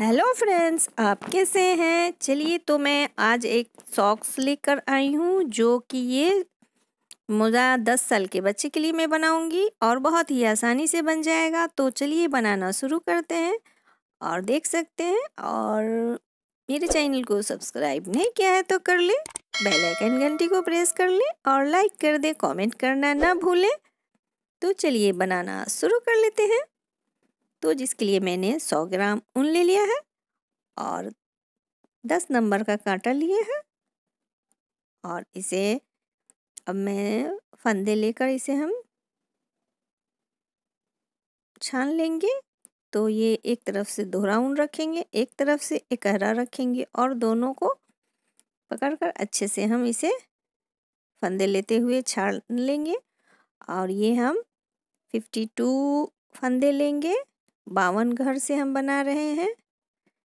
hello friends आप कैसे हैं चलिए तो मैं आज एक सॉक्स लेकर आई हूँ जो कि ये मुझा दस साल के बच्चे के लिए मैं बनाऊँगी और बहुत ही आसानी से बन जाएगा तो चलिए बनाना शुरू करते हैं और देख सकते हैं और मेरे चैनल को सब्सक्राइब नहीं किया है तो कर ले बेल आइकन घंटी को प्रेस कर ले और लाइक कर दे कॉमेंट करना ना भूलें तो चलिए बनाना शुरू कर लेते हैं तो जिसके लिए मैंने सौ ग्राम ऊन ले लिया है और दस नंबर का कांटा लिए है और इसे अब मैं फंदे लेकर इसे हम छान लेंगे तो ये एक तरफ से दोहरा ऊन रखेंगे एक तरफ से एकहरा रखेंगे और दोनों को पकड़कर अच्छे से हम इसे फंदे लेते हुए छान लेंगे और ये हम फिफ्टी टू फंदे लेंगे बावन घर से हम बना रहे हैं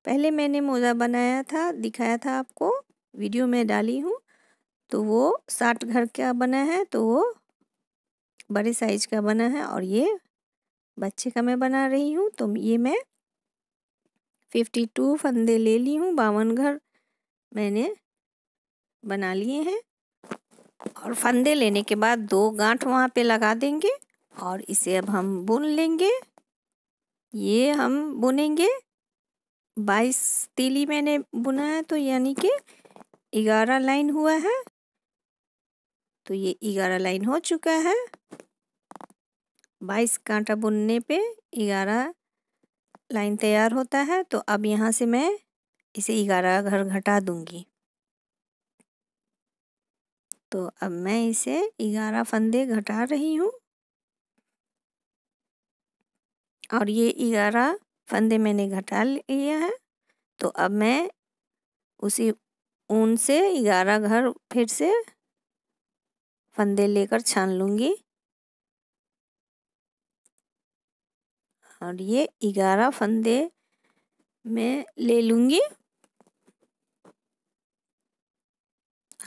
पहले मैंने मोज़ा बनाया था दिखाया था आपको वीडियो में डाली हूँ तो वो साठ घर का बना है तो वो बड़े साइज का बना है और ये बच्चे का मैं बना रही हूँ तो ये मैं फिफ्टी टू फंदे ले ली हूँ बावन घर मैंने बना लिए हैं और फंदे लेने के बाद दो गांठ वहाँ पे लगा देंगे और इसे अब हम बुन लेंगे ये हम बुनेंगे बाईस तीली मैंने बुना है तो यानी कि ग्यारह लाइन हुआ है तो ये ग्यारह लाइन हो चुका है बाईस कांटा बुनने पे ग्यारह लाइन तैयार होता है तो अब यहाँ से मैं इसे ग्यारह घर घटा दूंगी तो अब मैं इसे ग्यारह फंदे घटा रही हूँ और ये ग्यारह फंदे मैंने घटा लिया है तो अब मैं उसी ऊन से ग्यारह घर फिर से फंदे लेकर छान लूँगी और ये ग्यारह फंदे मैं ले लूँगी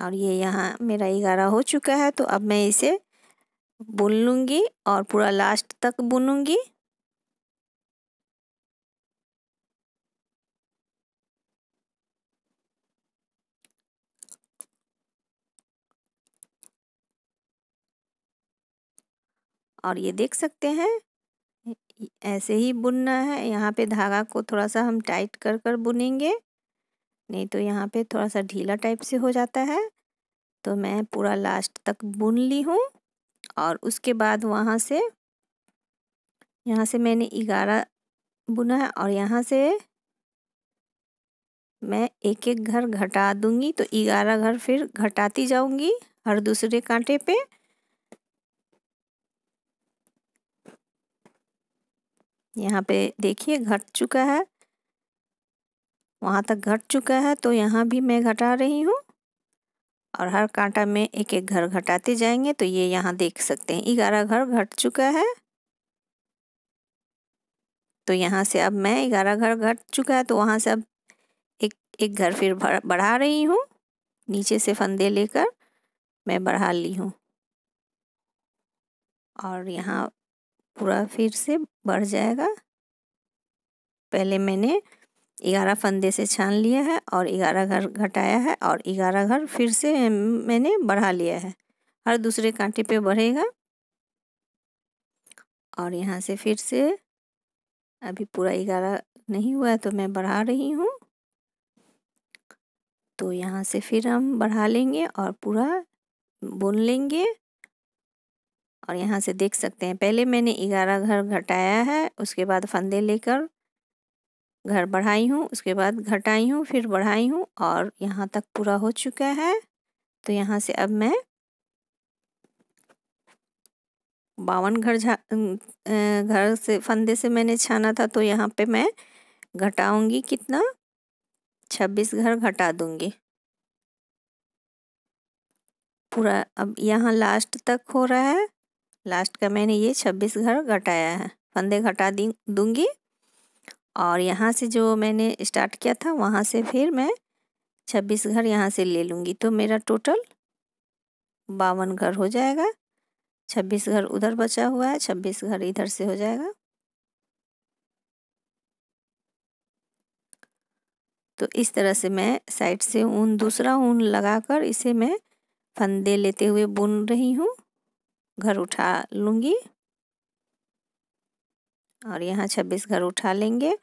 और ये यहाँ मेरा ग्यारह हो चुका है तो अब मैं इसे बुन लूँगी और पूरा लास्ट तक बुनूँगी और ये देख सकते हैं ऐसे ही बुनना है यहाँ पे धागा को थोड़ा सा हम टाइट कर कर बुनेंगे नहीं तो यहाँ पे थोड़ा सा ढीला टाइप से हो जाता है तो मैं पूरा लास्ट तक बुन ली हूँ और उसके बाद वहाँ से यहाँ से मैंने ग्यारह बुना है और यहाँ से मैं एक एक घर घटा दूंगी तो ग्यारह घर फिर घटाती जाऊंगी हर दूसरे कांटे पे यहाँ पे देखिए घट चुका है वहाँ तक घट चुका है तो यहाँ भी मैं घटा रही हूँ और हर कांटा में एक एक घर घटाते जाएंगे तो ये यहाँ देख सकते हैं ग्यारह घर घट चुका है तो यहाँ से अब मैं ग्यारह घर घट चुका है तो वहाँ से अब एक एक घर फिर बढ़ा रही हूँ नीचे से फंदे लेकर मैं बढ़ा ली हूँ और यहाँ पूरा फिर से बढ़ जाएगा पहले मैंने ग्यारह फंदे से छान लिया है और ग्यारह घर घटाया है और ग्यारह घर फिर से मैंने बढ़ा लिया है हर दूसरे कांटे पे बढ़ेगा और यहाँ से फिर से अभी पूरा ग्यारह नहीं हुआ है तो मैं बढ़ा रही हूँ तो यहाँ से फिर हम बढ़ा लेंगे और पूरा बुन लेंगे और यहाँ से देख सकते हैं पहले मैंने ग्यारह घर घटाया है उसके बाद फंदे लेकर घर बढ़ाई हूँ उसके बाद घटाई हूँ फिर बढ़ाई हूँ और यहाँ तक पूरा हो चुका है तो यहाँ से अब मैं बावन घर घर से फंदे से मैंने छाना था तो यहाँ पे मैं घटाऊंगी कितना छब्बीस घर घटा दूंगी पूरा अब यहाँ लास्ट तक हो रहा है लास्ट का मैंने ये छब्बीस घर घटाया है फंदे घटा दी दूँगी और यहाँ से जो मैंने स्टार्ट किया था वहाँ से फिर मैं छब्बीस घर यहाँ से ले लूँगी तो मेरा टोटल बावन घर हो जाएगा छब्बीस घर उधर बचा हुआ है छब्बीस घर इधर से हो जाएगा तो इस तरह से मैं साइड से ऊन दूसरा ऊन लगाकर इसे मैं फंदे लेते हुए बुन रही हूँ घर उठा लूँगी और यहाँ छब्बीस घर उठा लेंगे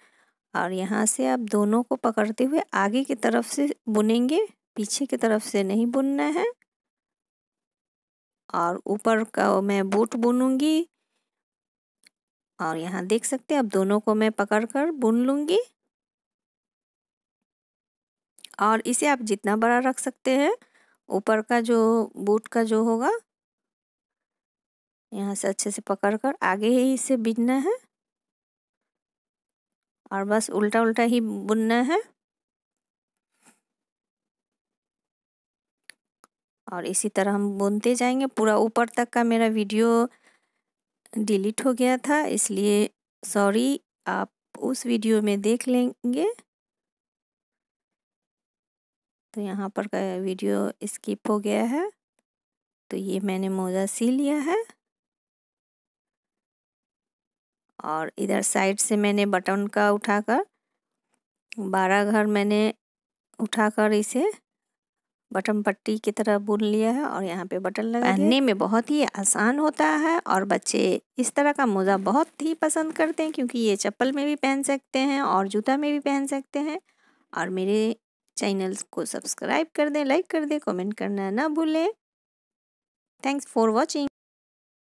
और यहाँ से आप दोनों को पकड़ते हुए आगे की तरफ से बुनेंगे पीछे की तरफ से नहीं बुनना है और ऊपर का मैं बूट बुनूंगी और यहाँ देख सकते हैं अब दोनों को मैं पकड़ कर बुन लूँगी और इसे आप जितना बड़ा रख सकते हैं ऊपर का जो बूट का जो होगा यहाँ से अच्छे से पकड़ कर आगे ही इसे बीनना है और बस उल्टा उल्टा ही बुनना है और इसी तरह हम बुनते जाएंगे पूरा ऊपर तक का मेरा वीडियो डिलीट हो गया था इसलिए सॉरी आप उस वीडियो में देख लेंगे तो यहाँ पर का वीडियो स्किप हो गया है तो ये मैंने मोजा सी लिया है और इधर साइड से मैंने बटन का उठाकर बारह घर मैंने उठाकर इसे बटन पट्टी की तरह बुन लिया है और यहाँ पे बटन लगा पहनने में बहुत ही आसान होता है और बच्चे इस तरह का मोज़ा बहुत ही पसंद करते हैं क्योंकि ये चप्पल में भी पहन सकते हैं और जूता में भी पहन सकते हैं और मेरे चैनल को सब्सक्राइब कर दें लाइक कर दें कमेंट करना ना भूलें थैंक्स फॉर वॉचिंग